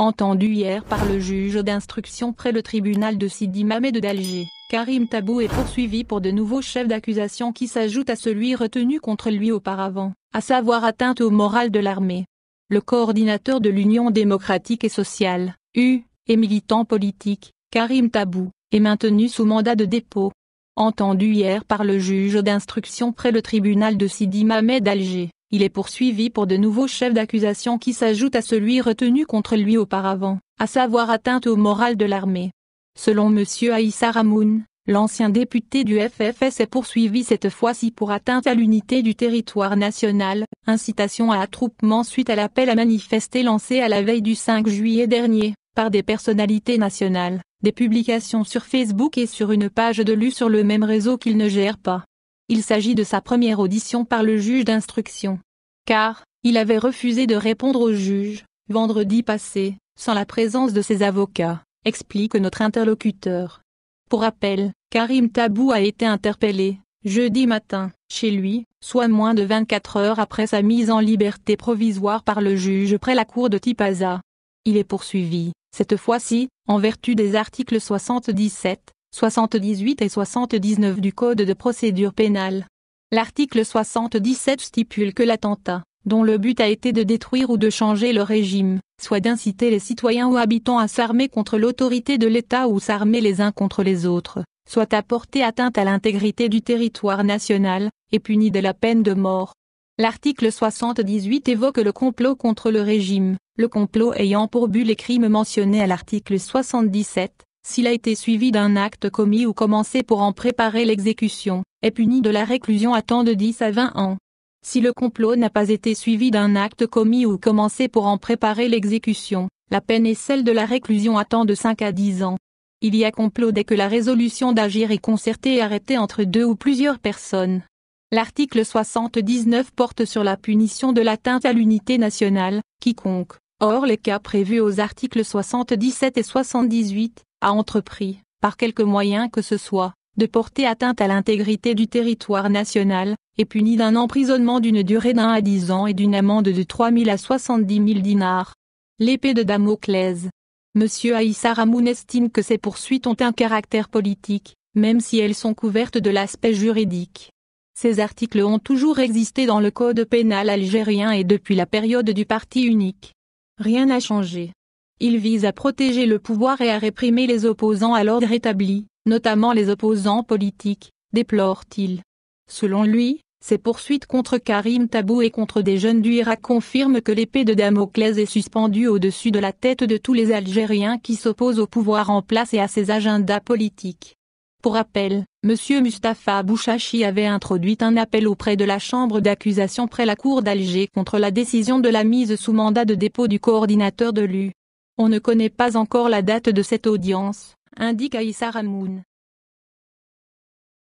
Entendu hier par le juge d'instruction près le tribunal de Sidi Mamed d'Alger, Karim Tabou est poursuivi pour de nouveaux chefs d'accusation qui s'ajoutent à celui retenu contre lui auparavant, à savoir atteinte au moral de l'armée. Le coordinateur de l'Union démocratique et sociale, U, et militant politique, Karim Tabou, est maintenu sous mandat de dépôt. Entendu hier par le juge d'instruction près le tribunal de Sidi Mamed d'Alger, il est poursuivi pour de nouveaux chefs d'accusation qui s'ajoutent à celui retenu contre lui auparavant, à savoir atteinte au moral de l'armée. Selon M. Aïssa Ramoun, l'ancien député du FFS est poursuivi cette fois-ci pour atteinte à l'unité du territoire national, incitation à attroupement suite à l'appel à manifester lancé à la veille du 5 juillet dernier, par des personnalités nationales, des publications sur Facebook et sur une page de l'U sur le même réseau qu'il ne gère pas il s'agit de sa première audition par le juge d'instruction. Car, il avait refusé de répondre au juge, vendredi passé, sans la présence de ses avocats, explique notre interlocuteur. Pour rappel, Karim Tabou a été interpellé, jeudi matin, chez lui, soit moins de 24 heures après sa mise en liberté provisoire par le juge près la cour de Tipaza. Il est poursuivi, cette fois-ci, en vertu des articles 77, 78 et 79 du Code de procédure pénale. L'article 77 stipule que l'attentat, dont le but a été de détruire ou de changer le régime, soit d'inciter les citoyens ou habitants à s'armer contre l'autorité de l'État ou s'armer les uns contre les autres, soit à porter atteinte à l'intégrité du territoire national, est puni de la peine de mort. L'article 78 évoque le complot contre le régime, le complot ayant pour but les crimes mentionnés à l'article 77, s'il a été suivi d'un acte commis ou commencé pour en préparer l'exécution, est puni de la réclusion à temps de 10 à 20 ans. Si le complot n'a pas été suivi d'un acte commis ou commencé pour en préparer l'exécution, la peine est celle de la réclusion à temps de 5 à 10 ans. Il y a complot dès que la résolution d'agir est concertée et arrêtée entre deux ou plusieurs personnes. L'article 79 porte sur la punition de l'atteinte à l'unité nationale, quiconque, or les cas prévus aux articles 77 et 78, a entrepris, par quelque moyen que ce soit, de porter atteinte à l'intégrité du territoire national, et puni d'un emprisonnement d'une durée d'un à dix ans et d'une amende de 3 000 à 70 000 dinars. L'épée de Damoclès. M. Aïssa Ramoun estime que ces poursuites ont un caractère politique, même si elles sont couvertes de l'aspect juridique. Ces articles ont toujours existé dans le code pénal algérien et depuis la période du parti unique. Rien n'a changé. Il vise à protéger le pouvoir et à réprimer les opposants à l'ordre établi, notamment les opposants politiques, déplore-t-il. Selon lui, ses poursuites contre Karim Tabou et contre des jeunes du Irak confirment que l'épée de Damoclès est suspendue au-dessus de la tête de tous les Algériens qui s'opposent au pouvoir en place et à ses agendas politiques. Pour rappel, M. Mustapha Bouchachi avait introduit un appel auprès de la Chambre d'accusation près la Cour d'Alger contre la décision de la mise sous mandat de dépôt du coordinateur de l'U. On ne connaît pas encore la date de cette audience, indique Aïssa Ramoun.